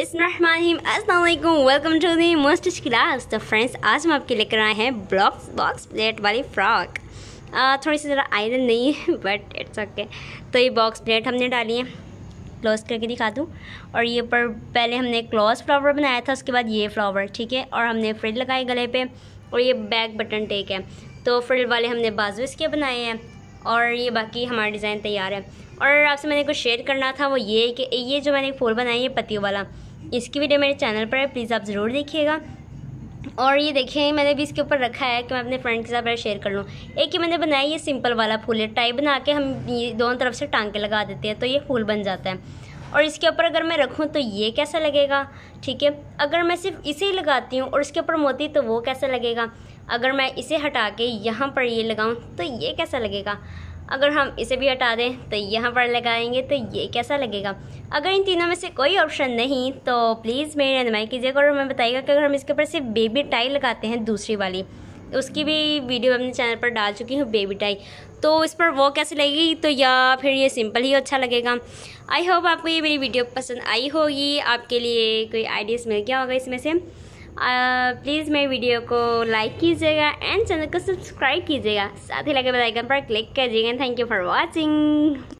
अस्सलाम welcome to the most class तो friends आज हम आपके लेकर आए हैं ब्लॉक्स बॉक्स प्लेट वाली फ्रॉक थोड़ी सी ज़रा आयरन नहीं है बट इट्स ओके तो ये बॉक्स प्लेट हमने डाली है क्लोज करके दिखा दूँ और ये पर पहले हमने क्लॉज फ्लावर बनाया था उसके बाद ये फ्लावर ठीक है और हमने फ्रिल लगाए गले पर और ये बैक बटन टेक है तो फ्रिल वाले हमने बाजू इसके बनाए हैं और ये बाकी हमारा डिज़ाइन तैयार है और आपसे मैंने कुछ शेयर करना था वो ये कि ये जो मैंने फूल बनाया है पतियों वाला इसकी वीडियो मेरे चैनल पर है प्लीज़ आप ज़रूर देखिएगा और ये देखें मैंने भी इसके ऊपर रखा है कि मैं अपने फ्रेंड के साथ पहले शेयर कर लूँ एक ही मैंने बनाया ये सिंपल वाला फूल है टाई बना के हम दोनों तरफ से टांके लगा देते हैं तो ये फूल बन जाता है और इसके ऊपर अगर मैं रखूँ तो ये कैसा लगेगा ठीक है अगर मैं सिर्फ इसे ही लगाती हूँ और इसके ऊपर मोती तो वो कैसा लगेगा अगर मैं इसे हटा के यहाँ पर ये लगाऊँ तो ये कैसा लगेगा अगर हम इसे भी हटा दें तो यहाँ पर लगाएंगे तो ये कैसा लगेगा अगर इन तीनों में से कोई ऑप्शन नहीं तो प्लीज़ मेरी रहनमाई कीजिएगा और मैं बताइएगा कि अगर हम इसके ऊपर सिर्फ बेबी टाई लगाते हैं दूसरी वाली उसकी भी वीडियो अपने चैनल पर डाल चुकी हूँ बेबी टाई तो इस पर वो कैसे लगेगी तो या फिर ये सिंपल ही अच्छा लगेगा आई होप आपको ये मेरी वीडियो पसंद आई होगी आपके लिए कोई आइडियाज़ मिल गया होगा इसमें से प्लीज़ मेरी वीडियो को लाइक कीजिएगा एंड चैनल को सब्सक्राइब कीजिएगा साथ ही लगे बेल आइकन पर क्लिक कर दीजिएगा थैंक यू फॉर वॉचिंग